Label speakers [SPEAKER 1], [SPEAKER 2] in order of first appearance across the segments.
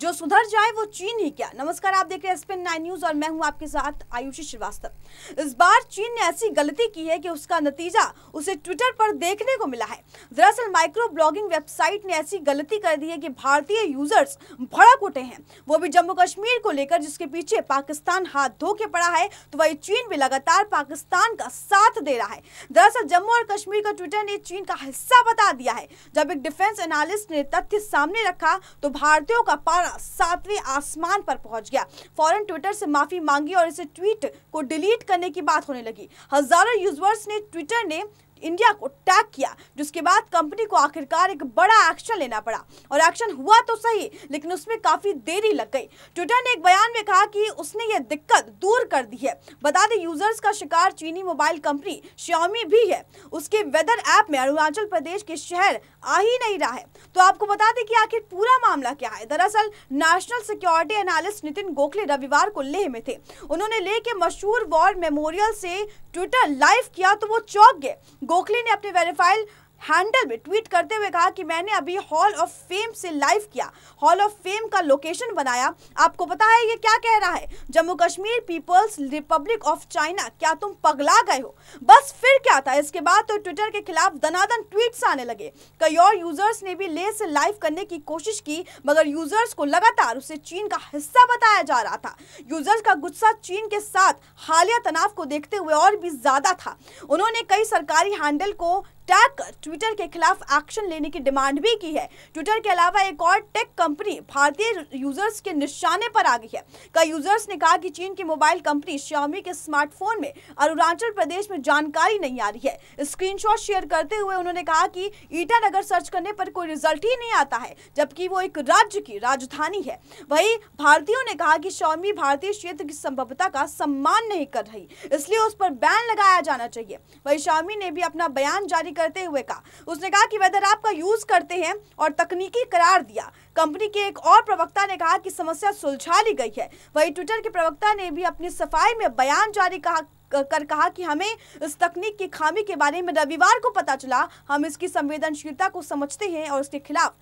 [SPEAKER 1] जो सुधर जाए वो चीन ही क्या नमस्कार आप देख रहे हैं स्पिन नाइन न्यूज और मैं हूं आपके साथ आयुषी श्रीवास्तव इस बार चीन ने ऐसी गलती की है कि उसका नतीजा उसे ट्विटर पर देखने को मिला है दरअसल माइक्रो ब्लॉगिंग वेबसाइट ने ऐसी गलती कर दी है कि भारतीय यूजर्स भड़क उठे हैं वो भी जम्मू कश्मीर को लेकर जिसके पीछे पाकिस्तान हाथ धो के पड़ा है तो वही चीन भी लगातार पाकिस्तान का साथ दे रहा है दरअसल जम्मू और कश्मीर का ट्विटर ने चीन का हिस्सा बता दिया है जब एक डिफेंस एनालिस्ट ने तथ्य सामने रखा तो भारतीयों का पार सितारा सातवें आसमान पर पहुंच गया फॉरन ट्विटर से माफी मांगी और इसे ट्वीट को डिलीट करने की बात होने लगी हजारों यूजर्स ने ट्विटर ने इंडिया को टैग किया जिसके बाद कंपनी को आखिरकार एक बड़ा एक्शन लेना पड़ा और एक्शन हुआ तो सही लेकिन उसमें काफी देरी लग गई ट्विटर ने एक बयान में कहा कि उसने ये दिक्कत दूर कर दी है बता दें यूजर्स का शिकार चीनी मोबाइल कंपनी श्योमी भी है उसके वेदर ऐप में अरुणाचल प्रदेश के शहर आ ही नहीं रहा है तो आपको बता दें कि आखिर पूरा मामला क्या है दरअसल national security analyst Nitin Gokhale रविवार को लेह में थे उन्होंने लेह के मशहूर वॉर मेमोरियल से ट्विटर लाइव किया तो वो चौक गए गोखले ने अपने वेरीफाइल हैंडल में ट्वीट करते हुए कहा कि मैंने अभी हॉल ऑफ फेम से लाइव किया हॉल ऑफ फेम का लोकेशन बनाया आपको पता है ये क्या कह रहा है Jammu Kashmir people's republic of China क्या तुम पगला गए हो बस फिर क्या था इसके बाद तो ट्विटर के खिलाफ दनादन ट्वीट्स आने लगे कई और यूजर्स ने भी ले से लाइव करने की कोशिश की मगर यूजर्स को लगातार उसे चीन का हिस्सा बताया जा रहा था यूजर्स का गुस्सा चीन के साथ हालिया तनाव को देखते हुए और भी ज्यादा था उन्होंने कई सरकारी हैंडल को टैग कर ट्विटर के खिलाफ एक्शन लेने की डिमांड भी की है ट्विटर के अलावा एक और टेक कंपनी भारतीय यूजर्स के निशाने पर आ गई है कई यूजर्स ने कहा कि चीन की मोबाइल कंपनी श्यामी के स्मार्टफोन में अरुणाचल प्रदेश में जानकारी नहीं आ रही है स्क्रीन शेयर करते हुए उन्होंने कहा कि ईटानगर सर्च करने पर कोई रिजल्ट ही नहीं आता है जबकि वो एक राज्य की राजधानी है वही भारतीयों ने कहा कि शौमी भारतीय क्षेत्र की संभवता का सम्मान नहीं कर रही इसलिए उस पर बैन लगाया जाना चाहिए वही शौमी ने भी अपना बयान जारी करते हुए कहा उसने कहा कि वेदर ऐप का यूज करते हैं और तकनीकी करार दिया कंपनी के एक और प्रवक्ता ने कहा कि समस्या सुलझा ली गई है वही ट्विटर के प्रवक्ता ने भी अपनी सफाई में बयान जारी कहा कर कहा कि हमें इस तकनीक की खामी के बारे में रविवार को पता चला हम इसकी संवेदनशीलता को समझते हैं और उसके खिलाफ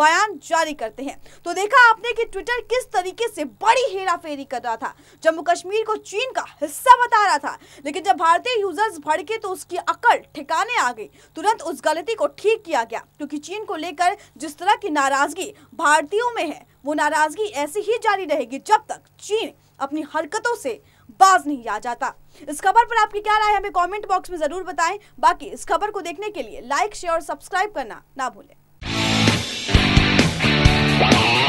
[SPEAKER 1] बयान जारी करते हैं तो देखा आपने कि ट्विटर किस तरीके से बड़ी हेराफेरी कर रहा था जम्मू कश्मीर को चीन का हिस्सा बता रहा था लेकिन जब भारतीय यूजर्स भड़के तो उसकी अकल ठिकाने आ गई तुरंत उस गलती को ठीक किया गया क्योंकि चीन को लेकर जिस तरह की नाराजगी भारतीयों में है वो नाराजगी ऐसी ही जारी रहेगी जब तक चीन अपनी हरकतों से बाज नहीं आ जाता इस खबर पर आपकी क्या राय हमें कमेंट बॉक्स में जरूर बताएं बाकी इस खबर को देखने के लिए लाइक शेयर और सब्सक्राइब करना ना भूलें Bye.